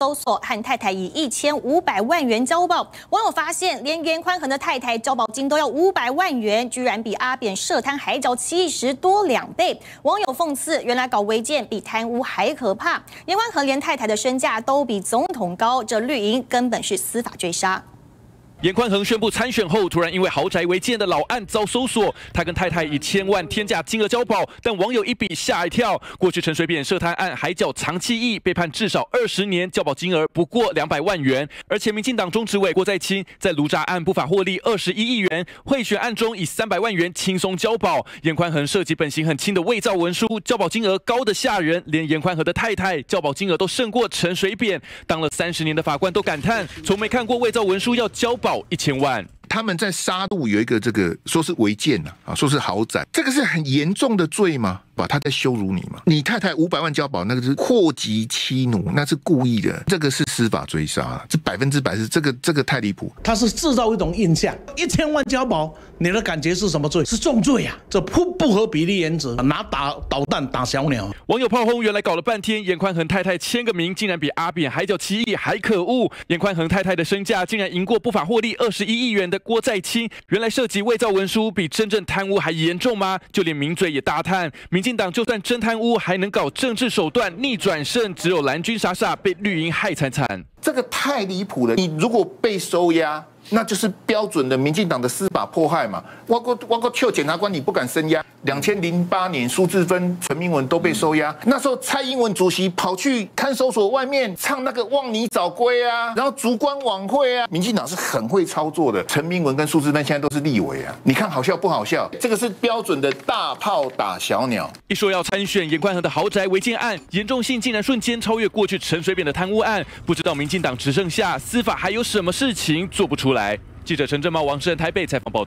搜索汉太太以一千五百万元交保，网友发现连严宽恒的太太交保金都要五百万元，居然比阿扁涉贪还早七十多两倍。网友讽刺，原来搞违建比贪污还可怕。严宽恒连太太的身价都比总统高，这绿营根本是司法追杀。严宽恒宣布参选后，突然因为豪宅违建的老案遭搜索，他跟太太以千万天价金额交保，但网友一比吓一跳。过去陈水扁涉贪案还缴长期亿，被判至少二十年，交保金额不过两百万元。而且民进党中执委郭在清在卢渣案不法获利二十一亿元，贿选案中以三百万元轻松交保。严宽恒涉及本刑很轻的伪造文书，交保金额高的吓人，连严宽恒的太太交保金额都胜过陈水扁。当了三十年的法官都感叹，从没看过伪造文书要交保。到一千万，他们在沙鹿有一个这个，说是违建呐，啊，说是豪宅，这个是很严重的罪吗？吧，他在羞辱你嘛？你太太五百万交保，那个是祸及妻奴，那是故意的。这个是司法追杀，这百分之百是这个，这个太离谱。他是制造一种印象，一千万交保，你的感觉是什么罪？是重罪呀？这不不合比例原则，拿打导弹打小鸟。网友炮轰，原来搞了半天，严宽恒太太签个名，竟然比阿扁还叫奇异，还可恶。严宽恒太太的身价竟然赢过不法获利二十一亿元的郭在清。原来涉及伪造文书，比真正贪污还严重吗？就连名嘴也大叹，名。民进党就算真贪污，还能搞政治手段逆转胜？只有蓝军傻傻被绿营害惨惨，这个太离谱了。你如果被收押？那就是标准的民进党的司法迫害嘛，外国外国邱检察官你不敢生压，两千零八年苏志芬、陈明文都被收押，那时候蔡英文主席跑去看守所外面唱那个望你早归啊，然后烛光晚会啊，民进党是很会操作的。陈明文跟苏志芬现在都是立委啊，你看好笑不好笑？这个是标准的大炮打小鸟。一说要参选，严宽和的豪宅违建案严重性竟然瞬间超越过去陈水扁的贪污案，不知道民进党只剩下司法还有什么事情做不出来？来，记者陈正茂，王胜台北采访报道。